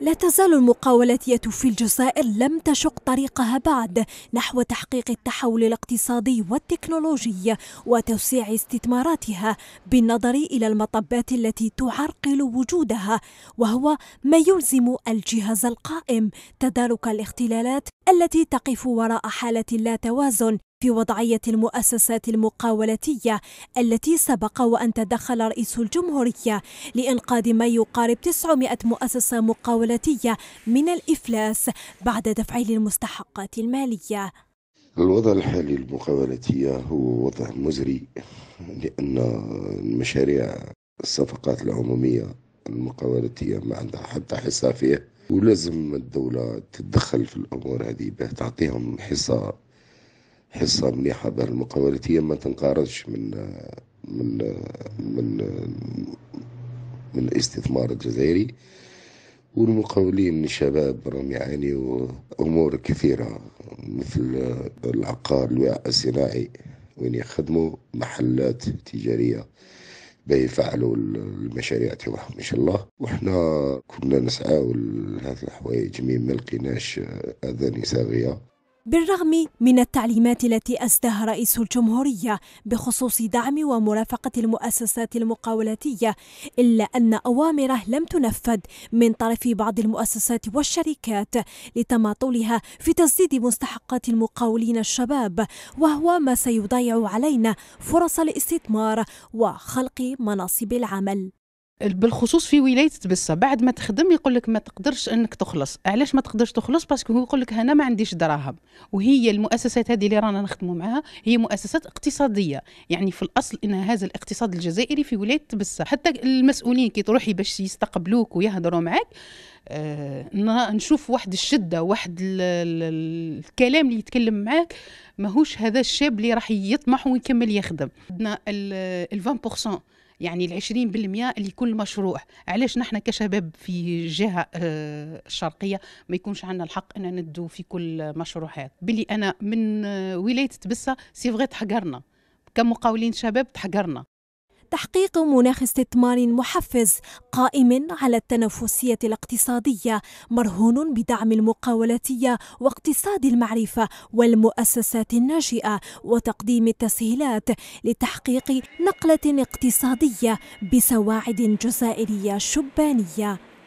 لا تزال المقاولاتية في الجزائر لم تشق طريقها بعد نحو تحقيق التحول الاقتصادي والتكنولوجي وتوسيع استثماراتها بالنظر إلى المطبات التي تعرقل وجودها وهو ما يلزم الجهاز القائم تدارك الاختلالات التي تقف وراء حالة لا توازن في وضعية المؤسسات المقاولتية التي سبق وأن تدخل رئيس الجمهورية لإنقاذ ما يقارب 900 مؤسسة مقاولتية من الإفلاس بعد دفع للمستحقات المالية الوضع الحالي المقاولتية هو وضع مزري لأن المشاريع الصفقات العمومية المقاولتية ما عندها حتى حصة فيه ولازم الدولة تتدخل في الأمور هذه تعطيهم حصة حصة مليحة المقاولات هي ما تنقارضش من من من من الاستثمار الجزائري والمقاولين من الشباب راهم يعانيوا امور كثيره مثل العقار الوعاء الصناعي وين يخدموا محلات تجاريه باه يفعلوا المشاريع تاعهم ان شاء الله وحنا كنا نسعاو لهذه الحوايج مي ما لقيناش اذان صاغيه بالرغم من التعليمات التي أسداها رئيس الجمهورية بخصوص دعم ومرافقة المؤسسات المقاولاتية إلا أن أوامره لم تنفذ من طرف بعض المؤسسات والشركات لتماطلها في تسديد مستحقات المقاولين الشباب وهو ما سيضيع علينا فرص الاستثمار وخلق مناصب العمل بالخصوص في ولايه تبسه بعد ما تخدم يقول لك ما تقدرش انك تخلص علاش ما تقدرش تخلص باسكو هو يقول لك انا ما عنديش دراهم وهي المؤسسات هذه اللي رانا نخدموا معها هي مؤسسات اقتصاديه يعني في الاصل ان هذا الاقتصاد الجزائري في ولايه تبسه حتى المسؤولين كي تروحي باش يستقبلوك ويهضروا معك آه نشوف واحد الشده واحد الكلام اللي يتكلم معاك ماهوش هذا الشاب اللي راح يطمح ويكمل يخدم عندنا ال 20% يعني العشرين بالمئة لكل مشروع علاش نحن كشباب في جهة الشرقية آه، ما يكونش عندنا الحق أن ندو في كل مشروعات بلي أنا من آه، ولاية تبسة سيفغي تحقرنا كمقاولين شباب تحقرنا تحقيق مناخ استثمار محفز قائم على التنافسية الاقتصادية مرهون بدعم المقاولاتية واقتصاد المعرفة والمؤسسات الناشئة وتقديم التسهيلات لتحقيق نقلة اقتصادية بسواعد جزائرية شبانية